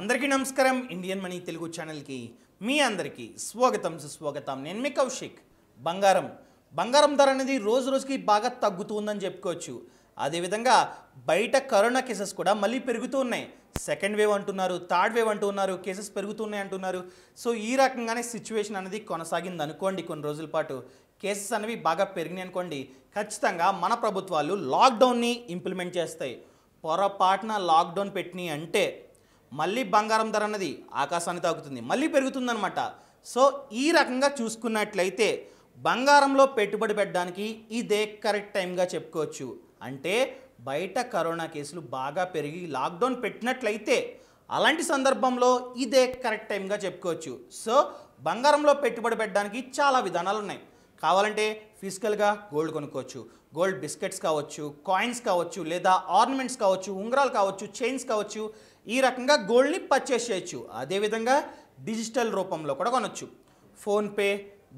అందరికీ నమస్కారం Indian money Telugu ఛానల్కి మీ అందరికీ స్వాగతం సుస్వాగతం నేను మీ కౌశిక్ బంగారం బంగారం ధర అనేది రోజు రోజుకి బాగా తగ్గుతూ ఉందని చెప్పుకోవచ్చు అదేవిధంగా బయట కరోనా కేసెస్ కూడా మళ్ళీ పెరుగుతూ ఉన్నాయి సెకండ్ వేవ్ అంటున్నారు థర్డ్ వేవ్ అంటున్నారు కేసెస్ పెరుగుతున్నాయి అంటున్నారు సో ఈ రకంగానే సిచ్యువేషన్ అనేది కొనసాగింది అనుకోండి కొన్ని రోజుల పాటు కేసెస్ అనేవి బాగా పెరిగినాయి అనుకోండి ఖచ్చితంగా మన ప్రభుత్వాలు లాక్డౌన్ని ఇంప్లిమెంట్ చేస్తాయి పొరపాటున లాక్డౌన్ పెట్టినాయి అంటే మళ్ళీ బంగారం ధర అన్నది ఆకాశాన్ని తాగుతుంది మళ్ళీ పెరుగుతుందనమాట సో ఈ రకంగా చూసుకున్నట్లయితే బంగారంలో పెట్టుబడి పెట్టడానికి ఇదే కరెక్ట్ టైంగా చెప్పుకోవచ్చు అంటే బయట కరోనా కేసులు బాగా పెరిగి లాక్డౌన్ పెట్టినట్లయితే అలాంటి సందర్భంలో ఇదే కరెక్ట్ టైంగా చెప్పుకోవచ్చు సో బంగారంలో పెట్టుబడి పెట్టడానికి చాలా విధానాలు ఉన్నాయి కావాలంటే ఫిజికల్గా గోల్డ్ కొనుక్కోవచ్చు గోల్డ్ బిస్కెట్స్ కావచ్చు కాయిన్స్ కావచ్చు లేదా ఆర్నమెంట్స్ కావచ్చు ఉంగరాలు కావచ్చు చైన్స్ కావచ్చు ఈ రకంగా గోల్డ్ని పర్చేస్ చేయొచ్చు అదేవిధంగా డిజిటల్ రూపంలో కూడా కొనొచ్చు ఫోన్పే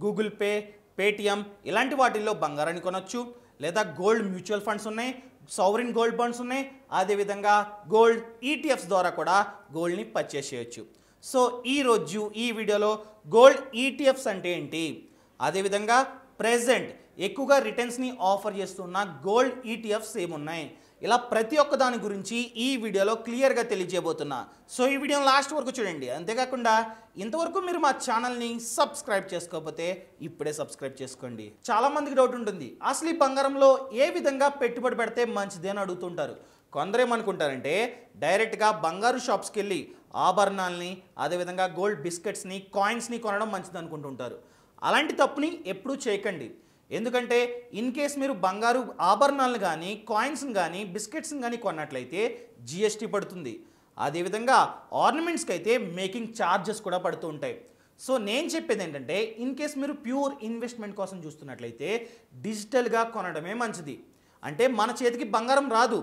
గూగుల్ పే పేటిఎం ఇలాంటి వాటిల్లో బంగారాన్ని కొనొచ్చు లేదా గోల్డ్ మ్యూచువల్ ఫండ్స్ ఉన్నాయి సౌరిన్ గోల్డ్ బాండ్స్ ఉన్నాయి అదేవిధంగా గోల్డ్ ఈటీఎఫ్స్ ద్వారా కూడా గోల్డ్ని పర్చేస్ చేయొచ్చు సో ఈరోజు ఈ వీడియోలో గోల్డ్ ఈటీఎఫ్స్ అంటే ఏంటి అదేవిధంగా ప్రెజెంట్ ఎక్కువగా రిటర్న్స్ని ఆఫర్ చేస్తున్న గోల్డ్ ఈటీఎఫ్స్ e ఏమున్నాయి ఇలా ప్రతి ఒక్క దాని గురించి ఈ వీడియోలో క్లియర్గా తెలియజేయబోతున్నా సో ఈ వీడియో లాస్ట్ వరకు చూడండి అంతేకాకుండా ఇంతవరకు మీరు మా ఛానల్ని సబ్స్క్రైబ్ చేసుకోకపోతే ఇప్పుడే సబ్స్క్రైబ్ చేసుకోండి చాలామందికి డౌట్ ఉంటుంది అసలు ఈ బంగారంలో ఏ విధంగా పెట్టుబడి పెడితే మంచిది అని అడుగుతుంటారు కొందరేమనుకుంటారంటే డైరెక్ట్గా బంగారు షాప్స్కి వెళ్ళి ఆభరణాలని అదేవిధంగా గోల్డ్ బిస్కెట్స్ని కాయిన్స్ని కొనడం మంచిది అనుకుంటుంటారు అలాంటి తప్పుని ఎప్పుడూ చేయకండి ఎందుకంటే ఇన్ కేస్ మీరు బంగారు ఆభరణాలను కానీ కాయిన్స్ని కానీ బిస్కెట్స్ని కానీ కొన్నట్లయితే జిఎస్టీ పడుతుంది అదేవిధంగా ఆర్నమెంట్స్కి అయితే మేకింగ్ ఛార్జెస్ కూడా పడుతూ ఉంటాయి సో నేను చెప్పేది ఏంటంటే ఇన్ కేస్ మీరు ప్యూర్ ఇన్వెస్ట్మెంట్ కోసం చూస్తున్నట్లయితే డిజిటల్గా కొనడమే మంచిది అంటే మన చేతికి బంగారం రాదు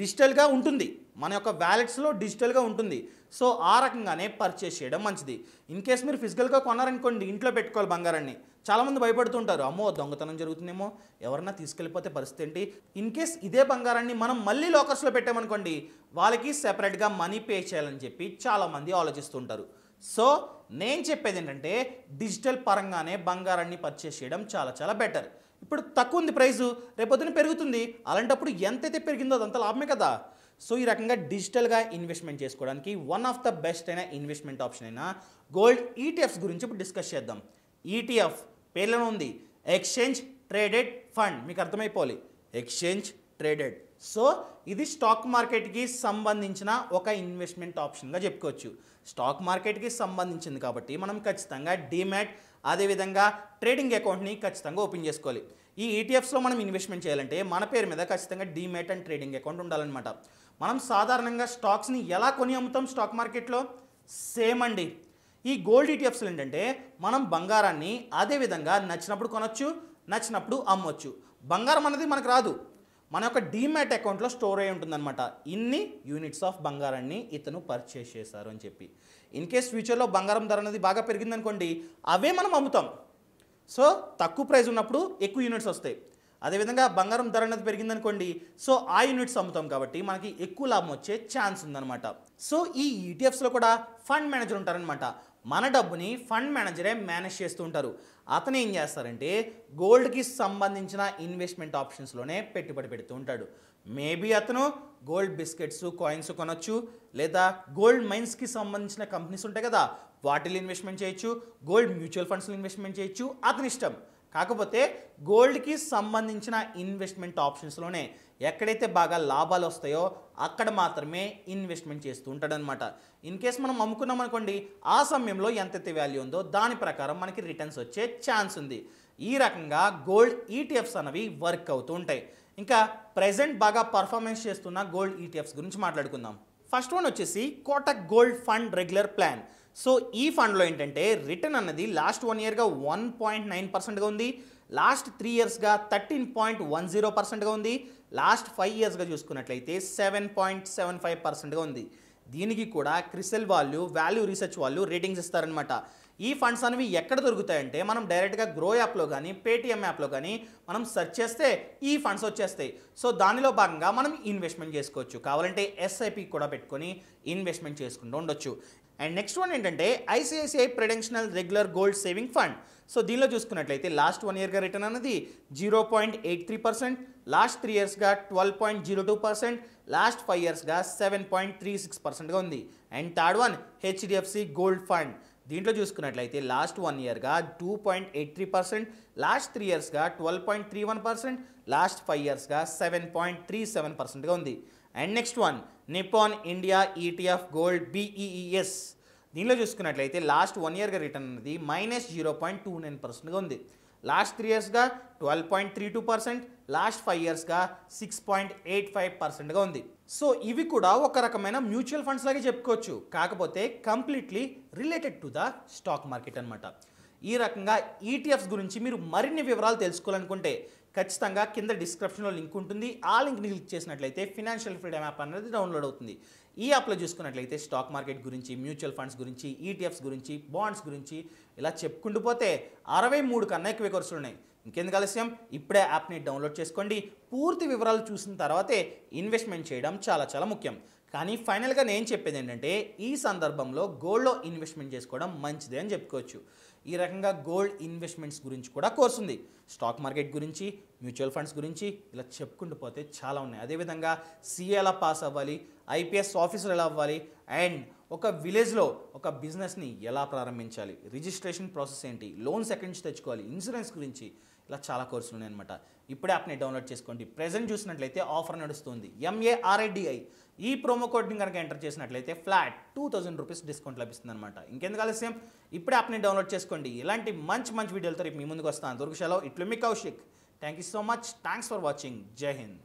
డిజిటల్గా ఉంటుంది మన యొక్క వ్యాలెట్స్లో డిజిటల్గా ఉంటుంది సో ఆ రకంగానే పర్చేస్ చేయడం మంచిది ఇన్ కేస్ మీరు ఫిజికల్గా కొన్నారనుకోండి ఇంట్లో పెట్టుకోవాలి బంగారాన్ని చాలామంది భయపడుతుంటారు అమ్మో దొంగతనం జరుగుతుందేమో ఎవరన్నా తీసుకెళ్ళిపోతే పరిస్థితి ఏంటి ఇన్ కేస్ ఇదే బంగారాన్ని మనం మళ్ళీ లోకర్స్లో పెట్టామనుకోండి వాళ్ళకి సెపరేట్గా మనీ పే చేయాలని చెప్పి చాలామంది ఆలోచిస్తుంటారు సో నేను చెప్పేది ఏంటంటే డిజిటల్ పరంగానే బంగారాన్ని పర్చేస్ చేయడం చాలా చాలా బెటర్ ఇప్పుడు తక్కువ ఉంది ప్రైజు రేపొద్దున పెరుగుతుంది అలాంటప్పుడు ఎంతైతే పెరిగిందో అదంతా లాభమే కదా సో ఈ రకంగా డిజిటల్గా ఇన్వెస్ట్మెంట్ చేసుకోవడానికి వన్ ఆఫ్ ద బెస్ట్ అయిన ఇన్వెస్ట్మెంట్ ఆప్షన్ అయినా గోల్డ్ ఈటీఎఫ్స్ e గురించి ఇప్పుడు డిస్కస్ చేద్దాం ఈటీఎఫ్ e పేర్లను ఉంది ఎక్స్చేంజ్ ట్రేడెడ్ ఫండ్ మీకు అర్థమైపోవాలి ఎక్స్చేంజ్ ట్రేడెడ్ సో ఇది స్టాక్ మార్కెట్కి సంబంధించిన ఒక ఇన్వెస్ట్మెంట్ ఆప్షన్గా చెప్పుకోవచ్చు స్టాక్ మార్కెట్కి సంబంధించింది కాబట్టి మనం ఖచ్చితంగా డిమాట్ అదేవిధంగా ట్రేడింగ్ అకౌంట్ని ఖచ్చితంగా ఓపెన్ చేసుకోవాలి ఈ ఈటీఎఫ్స్లో e మనం ఇన్వెస్ట్మెంట్ చేయాలంటే మన పేరు మీద ఖచ్చితంగా డిమాట్ అండ్ ట్రేడింగ్ అకౌంట్ ఉండాలన్నమాట మనం సాధారణంగా స్టాక్స్ని ఎలా కొని అమ్ముతాం స్టాక్ మార్కెట్లో సేమ్ అండి ఈ గోల్డ్ ఈటీఎఫ్స్లు ఏంటంటే మనం బంగారాన్ని అదేవిధంగా నచ్చినప్పుడు కొనొచ్చు నచ్చినప్పుడు అమ్మవచ్చు బంగారం అనేది మనకు రాదు మన యొక్క డీమ్యాట్ అకౌంట్లో స్టోర్ అయి ఉంటుందన్నమాట ఇన్ని యూనిట్స్ ఆఫ్ బంగారాన్ని ఇతను పర్చేస్ చేశారు అని చెప్పి ఇన్ కేస్ ఫ్యూచర్లో బంగారం ధర అనేది బాగా పెరిగిందనుకోండి అవే మనం అమ్ముతాం సో తక్కువ ప్రైస్ ఉన్నప్పుడు ఎక్కువ యూనిట్స్ వస్తాయి అదేవిధంగా బంగారం ధర అనేది పెరిగిందనుకోండి సో ఆ యూనిట్స్ అమ్ముతాం కాబట్టి మనకి ఎక్కువ లాభం వచ్చే ఛాన్స్ ఉందన్నమాట సో ఈ ఈటీఎఫ్స్లో e కూడా ఫండ్ మేనేజర్ ఉంటారనమాట మన డబ్బుని ఫండ్ మేనేజరే మేనేజ్ చేస్తూ ఉంటారు అతను ఏం చేస్తారంటే గోల్డ్కి సంబంధించిన ఇన్వెస్ట్మెంట్ ఆప్షన్స్లోనే పెట్టుబడి పెడుతూ ఉంటాడు మేబీ అతను గోల్డ్ బిస్కెట్స్ కాయిన్స్ కొనొచ్చు లేదా గోల్డ్ మైన్స్కి సంబంధించిన కంపెనీస్ ఉంటాయి కదా వాటిలో ఇన్వెస్ట్మెంట్ చేయొచ్చు గోల్డ్ మ్యూచువల్ ఫండ్స్లో ఇన్వెస్ట్మెంట్ చేయొచ్చు అతని ఇష్టం కాకపోతే గోల్డ్కి సంబంధించిన ఇన్వెస్ట్మెంట్ ఆప్షన్స్లోనే ఎక్కడైతే బాగా లాభాలు వస్తాయో అక్కడ మాత్రమే ఇన్వెస్ట్మెంట్ చేస్తూ ఉంటాడనమాట ఇన్ కేస్ మనం అమ్ముకున్నాం అనుకోండి ఆ సమయంలో ఎంతైతే వాల్యూ ఉందో దాని ప్రకారం మనకి రిటర్న్స్ వచ్చే ఛాన్స్ ఉంది ఈ రకంగా గోల్డ్ ఈటీఎఫ్స్ e అనేవి వర్క్ అవుతూ ఉంటాయి ఇంకా ప్రజెంట్ బాగా పర్ఫార్మెన్స్ చేస్తున్న గోల్డ్ ఈటీఎఫ్స్ e గురించి మాట్లాడుకుందాం ఫస్ట్ వన్ వచ్చేసి Kotak gold fund regular plan so ఈ ఫండ్లో ఏంటంటే రిటర్న్ అన్నది లాస్ట్ వన్ ఇయర్గా వన్ పాయింట్ నైన్ పర్సెంట్గా ఉంది లాస్ట్ త్రీ ఇయర్స్గా థర్టీన్ పాయింట్ వన్ జీరో పర్సెంట్గా ఉంది లాస్ట్ ఫైవ్ ఇయర్స్గా చూసుకున్నట్లయితే సెవెన్ పాయింట్ సెవెన్ ఫైవ్ పర్సెంట్గా ఉంది దీనికి కూడా క్రిసెల్ వాళ్ళు వాల్యూ రీసెర్చ్ వాళ్ళు రేటింగ్స్ ఇస్తారనమాట ఈ ఫండ్స్ అనేవి ఎక్కడ దొరుకుతాయంటే మనం డైరెక్ట్గా గ్రో యాప్లో కానీ పేటీఎం యాప్లో కానీ మనం సెర్చ్ చేస్తే ఈ ఫండ్స్ వచ్చేస్తాయి సో దానిలో భాగంగా మనం ఇన్వెస్ట్మెంట్ చేసుకోవచ్చు కావాలంటే ఎస్ఐపి కూడా పెట్టుకొని ఇన్వెస్ట్మెంట్ చేసుకుంటూ ఉండొచ్చు అండ్ నెక్స్ట్ వన్ ఏంటంటే ICICI prudential regular gold saving fund so దీనిలో చూసుకున్నట్లయితే లాస్ట్ వన్ ఇయర్గా రిటర్న్ అనేది zero point eight three percent last three ఇయర్స్గా twelve point zero two percent last five ఇయర్స్గా సెవెన్ పాయింట్ త్రీ సిక్స్ పర్సెంట్గా ఉంది and third one HDFC gold fund దీంట్లో చూసుకున్నట్లయితే లాస్ట్ వన్ ఇయర్గా two point eight three percent last three ఇయర్స్గా twelve point three one percent last five ఇయర్స్గా seven point three seven పర్సెంట్గా ఉంది and next one Nippon India ETF gold BeES దీనిలో చూసుకున్నట్లయితే last one ఇయర్గా రిటర్న్ అనేది minus zero point two nine పర్సెంట్గా ఉంది లాస్ట్ త్రీ ఇయర్స్గా twelve point three two percent last five ఇయర్స్గా సిక్స్ పాయింట్ ఎయిట్ ఫైవ్ పర్సెంట్గా ఉంది సో ఇవి కూడా ఒక రకమైన మ్యూచువల్ ఫండ్స్ లాగే చెప్పుకోవచ్చు కాకపోతే completely related to the stock market అనమాట ఈ రకంగా ఈటీఎఫ్స్ e గురించి మీరు మరిన్ని వివరాలు తెలుసుకోవాలనుకుంటే ఖచ్చితంగా కింద డిస్క్రిప్షన్లో లింక్ ఉంటుంది ఆ లింక్ని క్లిక్ చేసినట్లయితే ఫినాన్షియల్ ఫ్రీడమ్ యాప్ అనేది డౌన్లోడ్ అవుతుంది ఈ యాప్లో చూసుకున్నట్లయితే స్టాక్ మార్కెట్ గురించి మ్యూచువల్ ఫండ్స్ గురించి ఈటీఎఫ్స్ e గురించి బాండ్స్ గురించి ఇలా చెప్పుకుంటూ పోతే అరవై మూడు కన్నా ఎక్కువ కోర్సులు ఉన్నాయి ఇంకెందుకు ఆలస్యం ఇప్పుడే యాప్ని డౌన్లోడ్ చేసుకోండి పూర్తి వివరాలు చూసిన తర్వాతే ఇన్వెస్ట్మెంట్ చేయడం చాలా చాలా ముఖ్యం కానీ ఫైనల్గా నేను చెప్పేది ఏంటంటే ఈ సందర్భంలో గోల్డ్లో ఇన్వెస్ట్మెంట్ చేసుకోవడం మంచిది అని చెప్పుకోవచ్చు ఈ రకంగా గోల్డ్ ఇన్వెస్ట్మెంట్స్ గురించి కూడా కోర్స్ ఉంది స్టాక్ మార్కెట్ గురించి మ్యూచువల్ ఫండ్స్ గురించి ఇలా చెప్పుకుంటూ పోతే చాలా ఉన్నాయి అదేవిధంగా సీఏ ఎలా పాస్ అవ్వాలి ఐపీఎస్ ఆఫీసర్ ఎలా అవ్వాలి అండ్ ఒక విలేజ్లో ఒక బిజినెస్ని ఎలా ప్రారంభించాలి రిజిస్ట్రేషన్ ప్రాసెస్ ఏంటి లోన్స్ ఎక్కడి నుంచి తెచ్చుకోవాలి ఇన్సూరెన్స్ గురించి ఇలా చాలా కోర్సులు ఉన్నాయన్నమాట ఇప్పుడే యాప్ని డౌన్లోడ్ చేసుకోండి ప్రజెంట్ చూసినట్లయితే ఆఫర్ నడుస్తుంది ఎంఏఆర్ఐడిఐ ఈ ప్రోమో కోడ్ని కనుక ఎంటర్ చేసినట్లయితే flat two thousand rupees discount లభిస్తుంది అనమాట ఇంకెందుకు ఆలస్యం ఇప్పుడే యాప్ని డౌన్లోడ్ చేసుకోండి ఇలాంటి మంచి మంచి వీడియోలతో రేపు మీ ముందుకు వస్తాను దుర్గశాలో ఇట్లు మీ Kaushik thank you so much thanks for watching జై హింద్